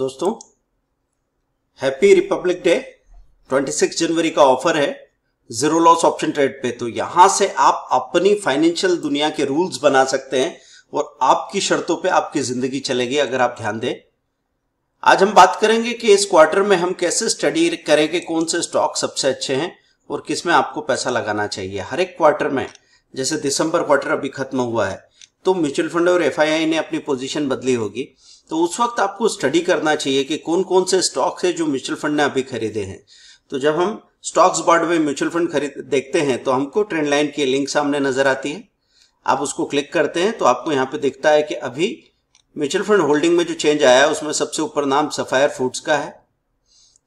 दोस्तों happy Republic day 26 जनवरी का offer है जीरो लॉस ऑप्शन ट्रेड पे तो यहां से आप अपनी फाइनेंशियल दुनिया के रूल्स बना सकते हैं और आपकी शर्तों पे आपकी जिंदगी चलेगी अगर आप ध्यान दें आज हम बात करेंगे कि इस क्वार्टर में हम कैसे स्टडी करेंगे कौन से स्टॉक सबसे अच्छे हैं और किसमें आपको पैसा लगाना चाहिए हर एक क्वार्टर में जैसे दिसंबर क्वार्टर अभी खत्म हुआ है तो म्यूचुअल फंड और एफ ने अपनी पोजीशन बदली होगी तो उस वक्त आपको स्टडी करना चाहिए कि कौन कौन से स्टॉक्स है जो म्यूचुअल फंड ने अभी खरीदे हैं तो जब हम स्टॉक्स बॉर्ड में म्यूचुअल फंड खरीद देखते हैं तो हमको ट्रेंड लाइन की लिंक सामने नजर आती है आप उसको क्लिक करते हैं तो आपको यहाँ पे दिखता है कि अभी म्यूचुअल फंड होल्डिंग में जो चेंज आया है उसमें सबसे ऊपर नाम सफायर फूड्स का है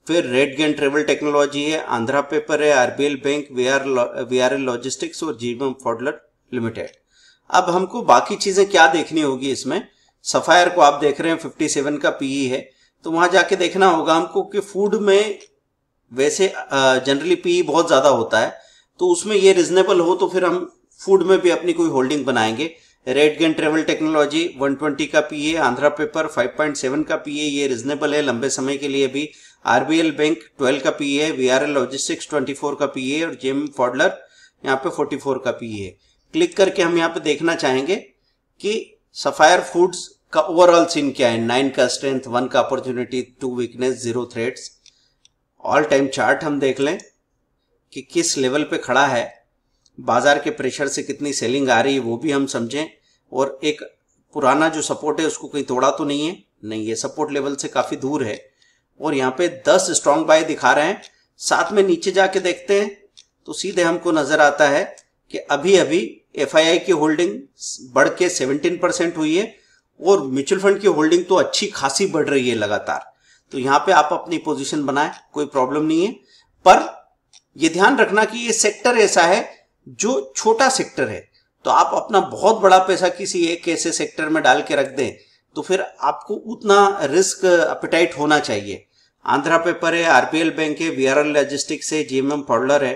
फिर रेड गेन ट्रेवल टेक्नोलॉजी है आंध्रा पेपर है RBL bank V R V R logistics और जीवम फॉडलर लिमिटेड अब हमको बाकी चीजें क्या देखनी होगी इसमें सफायर को आप देख रहे हैं फिफ्टी सेवन का पीई e है तो वहां जाके देखना होगा हमको कि फूड में वैसे जनरली पीई e बहुत ज्यादा होता है तो उसमें ये रिजनेबल हो तो फिर हम फूड में भी अपनी कोई होल्डिंग बनाएंगे रेड गेंड ट्रेवल टेक्नोलॉजी 120 का पीए आंध्रा पेपर 5.7 का पीए e, ये रिजनेबल है लंबे समय के लिए भी आरबीएल बैंक 12 का पीए वीआरएल लॉजिस्टिक्स 24 का पीए और जेम फॉडलर यहाँ पे 44 का पीए क्लिक करके हम यहाँ पे देखना चाहेंगे कि सफायर फूड्स का ओवरऑल सीन क्या है नाइन का स्ट्रेंथ वन का opportunity two weakness zero threats all time chart हम देख लें कि किस लेवल पे खड़ा है बाजार के प्रेशर से कितनी सेलिंग आ रही है वो भी हम समझें और एक पुराना जो सपोर्ट है उसको कहीं तोड़ा तो नहीं है नहीं ये सपोर्ट लेवल से काफी दूर है और यहाँ पे दस स्ट्रॉन्ग बाय दिखा रहे हैं साथ में नीचे जाके देखते हैं तो सीधे हमको नजर आता है कि अभी अभी एफ की होल्डिंग बढ़ के सेवनटीन परसेंट हुई है और म्यूचुअल फंड की होल्डिंग तो अच्छी खासी बढ़ रही है लगातार तो यहाँ पे आप अपनी पोजीशन बनाए कोई प्रॉब्लम नहीं है पर ये ध्यान रखना कि ये सेक्टर ऐसा है जो छोटा सेक्टर है तो आप अपना बहुत बड़ा पैसा किसी एक ऐसे सेक्टर में डाल के रख दें तो फिर आपको उतना रिस्क अपिटाइट होना चाहिए आंध्रा पेपर है आरपीएल बैंक है वीआरएल लॉजिस्टिक्स है जीएमएम पॉलर है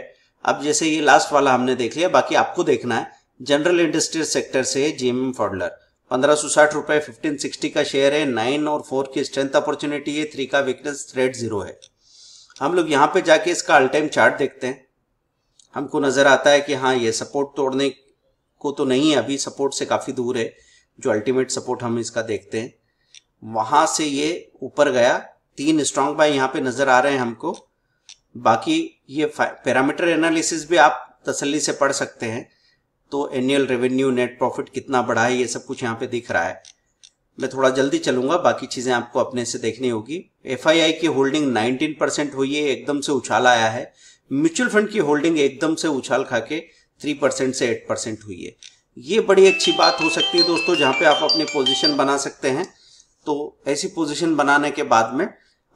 अब जैसे ये लास्ट वाला हमने देख लिया बाकी आपको देखना है जनरल इंडस्ट्रियल सेक्टर से जीएम फॉर्डलर फॉडलर पंद्रह सौ साठ रुपए फिफ्टीन सिक्सटी का शेयर है नाइन और फोर की स्ट्रेंथ अपॉर्चुनिटी है थ्री का वीकनेस थ्रेड जीरो है हम लोग यहाँ पे जाके इसका ऑल टाइम चार्ट देखते हैं हमको नजर आता है कि हाँ ये सपोर्ट तोड़ने को तो नहीं है अभी सपोर्ट से काफी दूर है जो अल्टीमेट सपोर्ट हम इसका देखते हैं वहां से ये ऊपर गया तीन स्ट्रांग बाय यहाँ पे नजर आ रहे हैं हमको बाकी ये पैरामीटर एनालिसिस भी आप तसल्ली से पढ़ सकते हैं तो एनुअल रेवेन्यू नेट प्रॉफिट कितना बढ़ा है ये सब कुछ यहाँ पे दिख रहा है मैं थोड़ा जल्दी चलूंगा बाकी चीजें आपको अपने से देखनी होगी एफ की होल्डिंग 19 परसेंट हुई है एकदम से उछाल आया है म्यूचुअल फंड की होल्डिंग एकदम से उछाल खा के थ्री परसेंट से एट परसेंट हुई है ये बड़ी अच्छी बात हो सकती है दोस्तों जहाँ पे आप अपनी पोजीशन बना सकते हैं तो ऐसी पोजीशन बनाने के बाद में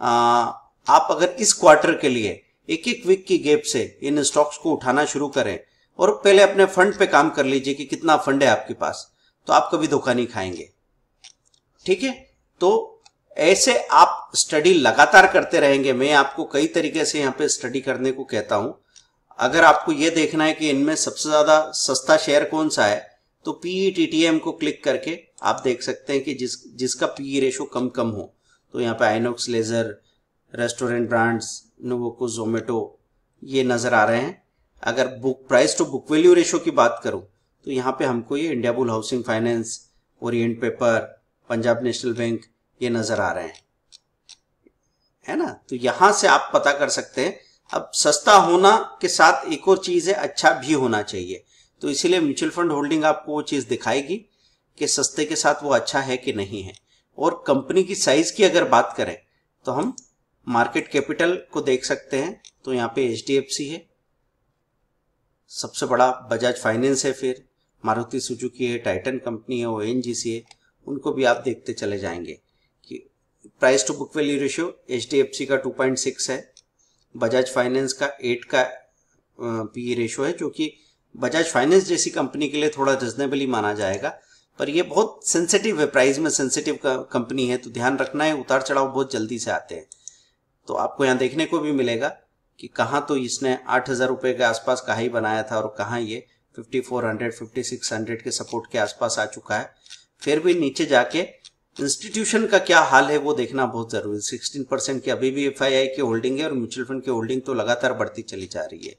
आ, आप अगर इस क्वार्टर के लिए एक एक वीक की गैप से इन स्टॉक्स को उठाना शुरू करें और पहले अपने फंड पे काम कर लीजिए कि कितना फंड है आपके पास तो आप कभी धोखा नहीं खाएंगे ठीक है तो ऐसे आप स्टडी लगातार करते रहेंगे मैं आपको कई तरीके से यहाँ पे स्टडी करने को कहता हूं अगर आपको यह देखना है कि इनमें सबसे ज्यादा सस्ता शेयर कौन सा है तो पीई e को क्लिक करके आप देख सकते हैं कि जिस जिसका पीई रेशो कम कम हो तो यहाँ पे Inox leisure restaurant brands Nuvoco Zomato ये नज़र आ रहे हैं अगर book price to book value ratio की बात करूं तो यहाँ पे हमको ये Indiabulls housing finance Orient paper Punjab national bank ये नज़र आ रहे हैं है ना तो यहाँ से आप पता कर सकते हैं अब सस्ता होना के साथ एक और चीज़ है अच्छा भी होना चाहिए तो इसीलिए म्यूचुअल फंड होल्डिंग आपको वो चीज़ दिखाएगी कि सस्ते के साथ वो अच्छा है कि नहीं है और कंपनी की साइज़ की अगर बात करें तो हम मार्केट कैपिटल को देख सकते हैं तो यहाँ पे एच है सबसे बड़ा बजाज फाइनेंस है फिर मारुति सुजुकी है टाइटन कंपनी है ओ है उनको भी आप देखते चले जाएंगे कि price to book value ratio H का 2.6 है बजाज फाइनेंस का 8 का पी रेशियो e है जो कि बजाज फाइनेंस जैसी कंपनी के लिए थोड़ा रिजनेबली माना जाएगा पर ये बहुत सेंसिटिव है प्राइस में सेंसिटिव कंपनी है तो ध्यान रखना है उतार चढ़ाव बहुत जल्दी से आते हैं तो आपको यहाँ देखने को भी मिलेगा कि कहाँ तो इसने आठ हज़ार रुपए के आसपास का ही बनाया था और कहाँ ये fifty four hundred fifty six के सपोर्ट के आसपास आ चुका है फिर भी नीचे जाके इंस्टीट्यूशन का क्या हाल है वो देखना बहुत जरूरी 16 परसेंट की अभी भी एफ की होल्डिंग है और म्यूचुअल फंड की होल्डिंग तो लगातार बढ़ती चली जा रही है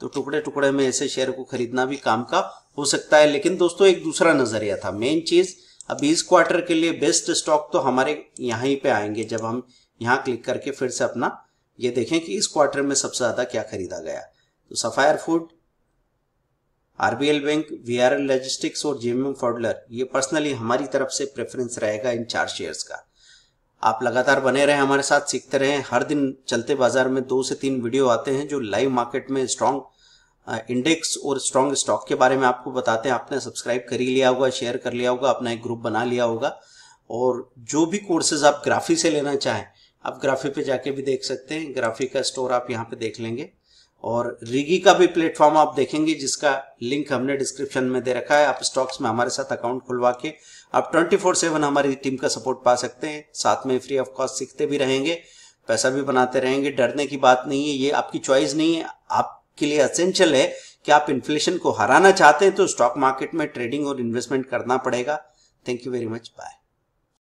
तो टुकड़े टुकड़े में ऐसे शेयर को खरीदना भी काम का हो सकता है लेकिन दोस्तों एक दूसरा नजरिया था मेन चीज अभी इस क्वार्टर के लिए बेस्ट स्टॉक तो हमारे यहाँ पे आएंगे जब हम यहाँ क्लिक करके फिर से अपना ये देखें कि इस क्वार्टर में सबसे ज़्यादा क्या खरीदा गया तो Sapphire food RBL bank V R L logistics और एम फॉडलर ये पर्सनली हमारी तरफ से प्रेफरेंस रहेगा इन चार शेयर्स का आप लगातार बने रहें हमारे साथ सीखते रहें हर दिन चलते बाजार में दो से तीन वीडियो आते हैं जो लाइव मार्केट में स्ट्रांग इंडेक्स और स्ट्रांग स्टॉक के बारे में आपको बताते हैं आपने सब्सक्राइब कर ही लिया होगा शेयर कर लिया होगा अपना एक ग्रुप बना लिया होगा और जो भी कोर्सेज आप ग्राफी से लेना चाहें आप ग्राफी पे जाके भी देख सकते हैं ग्राफी का स्टोर आप यहाँ पे देख लेंगे और रिगी का भी प्लेटफॉर्म आप देखेंगे जिसका लिंक हमने डिस्क्रिप्शन में दे रखा है आप स्टॉक्स में हमारे साथ अकाउंट खुलवा के आप 24/7 हमारी टीम का सपोर्ट पा सकते हैं साथ में फ्री ऑफ कॉस्ट सीखते भी रहेंगे पैसा भी बनाते रहेंगे डरने की बात नहीं है ये आपकी चॉइस नहीं है आपके लिए असेंशियल है कि आप इन्फ्लेशन को हराना चाहते हैं तो स्टॉक मार्केट में ट्रेडिंग और इन्वेस्टमेंट करना पड़ेगा thank you very much bye